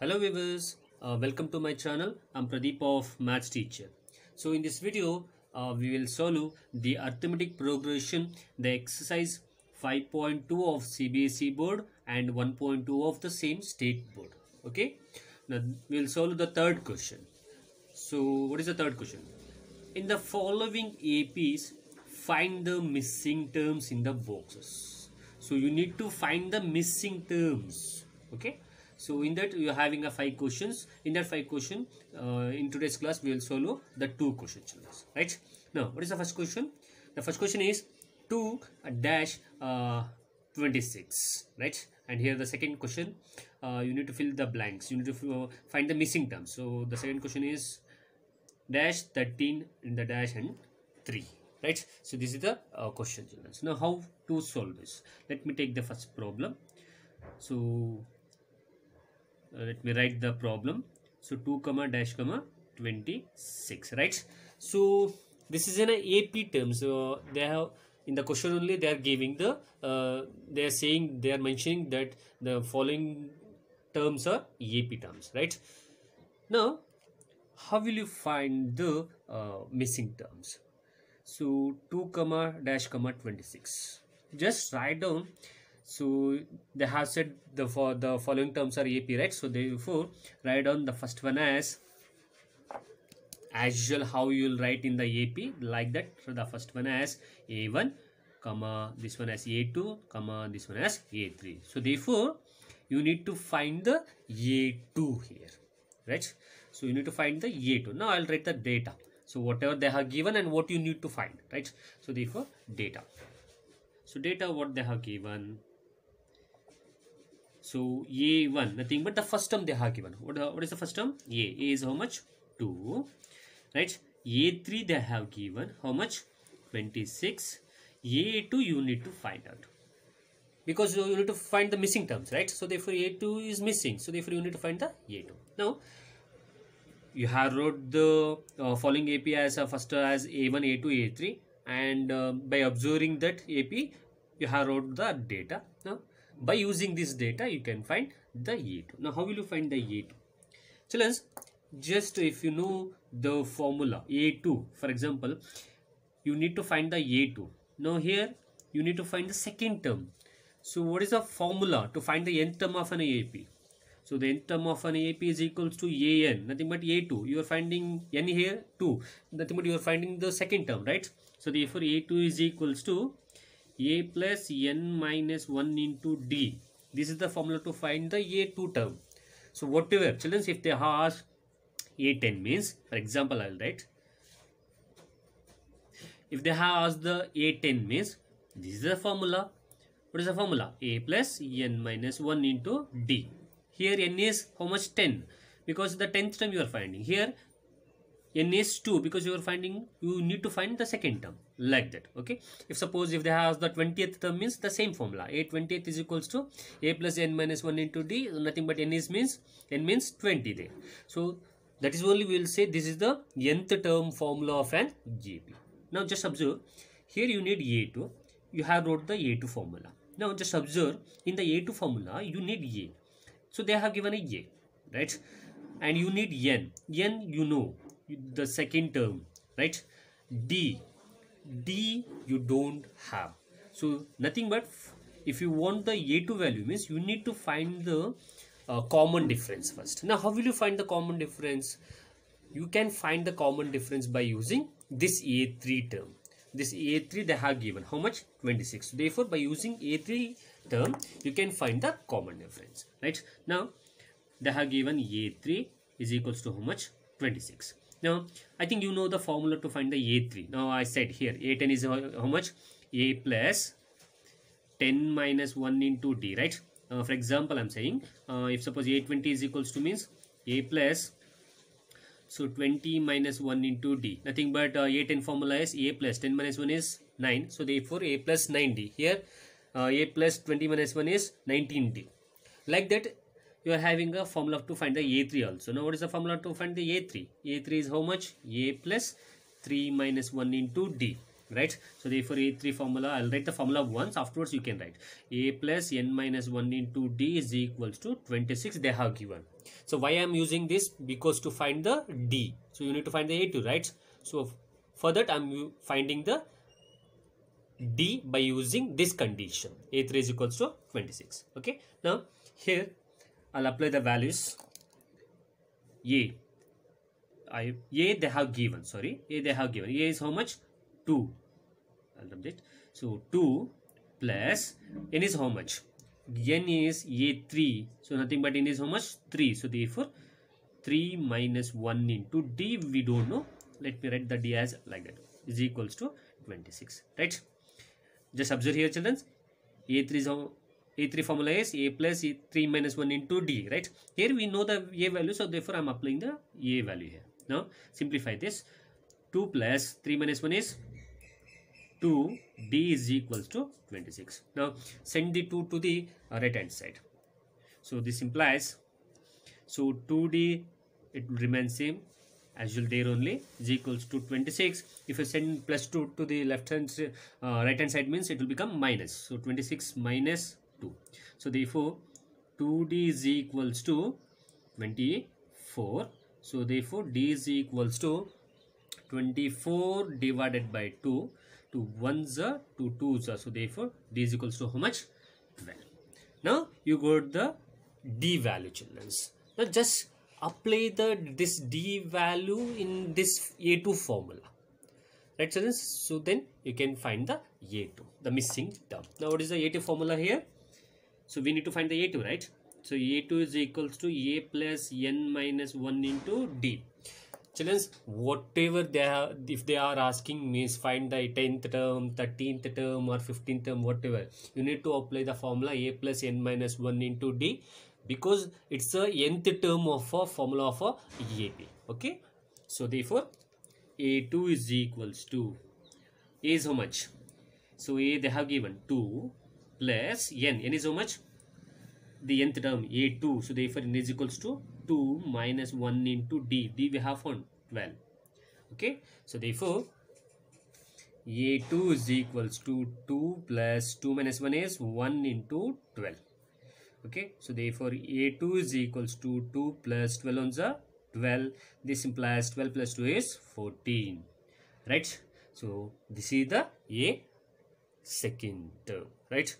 Hello viewers, uh, welcome to my channel. I'm Pradeep of Maths Teacher. So in this video, uh, we will solve the arithmetic progression, the exercise 5.2 of CBSE board and 1.2 of the same state board. Okay, now we'll solve the third question. So what is the third question? In the following APs, find the missing terms in the boxes. So you need to find the missing terms. Okay so in that you are having a five questions. In that five question, uh, in today's class we will solve the two question challenges. Right? Now what is the first question? The first question is two dash uh, twenty six. Right? And here the second question, uh, you need to fill the blanks. You need to uh, find the missing terms. So the second question is dash thirteen in the dash and three right so this is the uh, question children now how to solve this let me take the first problem so uh, let me write the problem so 2 comma dash comma 26 right so this is an ap term so they have in the question only they are giving the uh, they are saying they are mentioning that the following terms are ap terms right now how will you find the uh, missing terms so 2 comma dash comma 26 just write down so they have said the for the following terms are AP right so therefore write down the first one as as usual how you'll write in the AP like that so the first one as A1 comma this one as A2 comma this one as A3 so therefore you need to find the A2 here right so you need to find the A2 now I'll write the data so whatever they have given and what you need to find right so therefore data so data what they have given so A1, nothing but the first term they have given. What, uh, what is the first term? A. A is how much? 2. Right? A3 they have given. How much? 26. A2 you need to find out. Because you need to find the missing terms, right? So therefore A2 is missing. So therefore you need to find the A2. Now, you have wrote the uh, following AP as uh, first as A1, A2, A3 and uh, by observing that AP you have wrote the data. Now, by using this data you can find the y2 now how will you find the y2 children just if you know the formula a2 for example you need to find the a2 now here you need to find the second term so what is the formula to find the nth term of an aap so the nth term of an aap is equals to an nothing but a2 you are finding n here 2 nothing but you are finding the second term right so therefore a2 is equals to a plus n minus 1 into d. This is the formula to find the a2 term. So whatever children if they ask a10 means for example I'll write if they have asked the a10 means this is the formula what is the formula a plus n minus 1 into d here n is how much 10 because the 10th term you are finding here n is 2 because you are finding you need to find the second term like that okay if suppose if they have the 20th term means the same formula a 20th is equals to a plus n minus 1 into d nothing but n is means n means 20 there so that is only we will say this is the nth term formula of an gp now just observe here you need a2 you have wrote the a2 formula now just observe in the a2 formula you need a so they have given a a right and you need n n you know the second term right d D you don't have. So nothing but if you want the A2 value means you need to find the uh, common difference first. Now how will you find the common difference? You can find the common difference by using this A3 term. This A3 they have given how much? 26. Therefore by using A3 term you can find the common difference. Right. Now they have given A3 is equals to how much? 26. Now, I think you know the formula to find the A3. Now, I said here A10 is how, much? A plus 10 minus 1 into D, right? Uh, for example, I'm saying uh, if suppose A20 is equals to means A plus so 20 minus 1 into D. Nothing but uh, A10 formula is A plus 10 minus 1 is 9. So therefore A plus 9D. Here uh, A plus 20 minus 1 is 19D. Like that you are having a formula to find the a3 also now what is the formula to find the a3 a3 is how much a plus 3 minus 1 into d right so therefore a3 formula i'll write the formula once afterwards you can write a plus n minus 1 into d is equals to 26 they have given so why i'm using this because to find the d so you need to find the a2 right so for that i'm finding the d by using this condition a3 is equals to 26 okay now here I'll apply the values a I, a they have given sorry a they have given a is how much 2 I'll update so 2 plus n is how much n is a3 so nothing but n is how much 3 so therefore 3 minus 1 into d we don't know let me write the d as like that is equals to 26 right just observe here children a3 is how E3 formula is A plus E3 minus 1 into D, right? Here we know the A value, so therefore I'm applying the A value here. Now, simplify this. 2 plus 3 minus 1 is 2, D is equals to 26. Now, send the 2 to the right hand side. So, this implies, so 2D, it will remain same as usual there only is equals to 26 if you send plus 2 to the left hand uh, right hand side means it will become minus so 26 minus 2 so therefore 2d is equals to 24 so therefore d is equals to 24 divided by 2 to 1s z to 2s z so therefore d is equals to how much 12 now you got the d value childrens now just apply the this d value in this a2 formula right children so then you can find the a2 the missing term now what is the a2 formula here so we need to find the A2, right? So A2 is equals to A plus N minus 1 into D. Children, whatever they have, if they are asking means find the 10th term, 13th term or 15th term, whatever. You need to apply the formula A plus N minus 1 into D because it's a nth term of a formula of a EAP. Okay. So therefore, A2 is equals to A is how much? So A they have given 2 plus n. n is how much? The nth term a2. So therefore n is equals to 2 minus 1 into d. d we have found 12. Okay. So therefore a2 is equals to 2 plus 2 minus 1 is 1 into 12. Okay. So therefore a2 is equals to 2 plus 12 on the 12. This implies 12 plus 2 is 14. Right. So this is the a second term. Right.